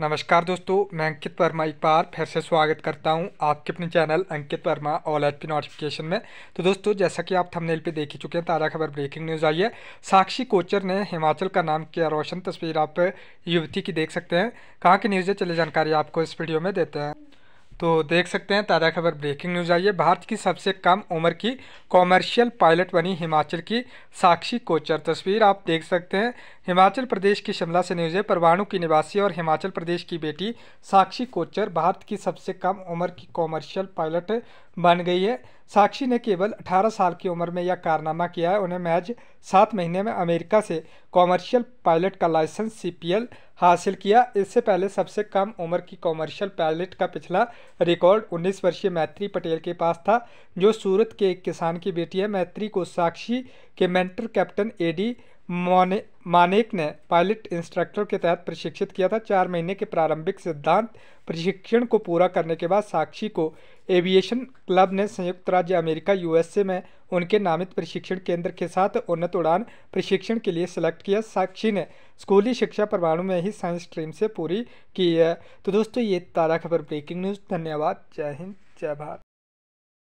नमस्कार दोस्तों मैं अंकित वर्मा एक बार फिर से स्वागत करता हूं आपके अपने channel Ankit Verma all H P notification में तो दोस्तों जैसा कि आप थंबनेल पे देख ही चुके हैं ताज़ा खबर ब्रेकिंग न्यूज़ आई है साक्षी कोचर ने हिमाचल का नाम किया रोशन तस्वीर आप युवती की देख सकते हैं कहाँ की न्यूज़ें चले जानकारी आपको इस वीडियो में देते हैं तो देख सकते हैं ताज़ा खबर ब्रेकिंग न्यूज़ आई है भारत की सबसे कम उम्र की कॉमर्शियल पायलट बनी हिमाचल की साक्षी कोचर तस्वीर आप देख सकते हैं हिमाचल प्रदेश की शिमला से न्यूज़ है परवाणु की निवासी और हिमाचल प्रदेश की बेटी साक्षी कोचर भारत की सबसे कम उम्र की कॉमर्शियल पायलट बन गई है साक्षी ने केवल 18 साल की उम्र में यह कारनामा किया है उन्हें महज सात महीने में अमेरिका से कॉमर्शियल पायलट का लाइसेंस सी हासिल किया इससे पहले सबसे कम उम्र की कॉमर्शियल पायलट का पिछला रिकॉर्ड 19 वर्षीय मैत्री पटेल के पास था जो सूरत के एक किसान की बेटी है मैत्री को साक्षी के मेंटर कैप्टन एडी मानेक ने पायलट इंस्ट्रक्टर के तहत प्रशिक्षित किया था चार महीने के प्रारंभिक सिद्धांत प्रशिक्षण को पूरा करने के बाद साक्षी को एविएशन क्लब ने संयुक्त राज्य अमेरिका यूएसए में उनके नामित प्रशिक्षण केंद्र के साथ उन्नत उड़ान प्रशिक्षण के लिए सिलेक्ट किया साक्षी ने स्कूली शिक्षा परमाणु में ही साइंस स्ट्रीम से पूरी की है तो दोस्तों ये तारा खबर ब्रेकिंग न्यूज़ धन्यवाद जय हिंद जय भारत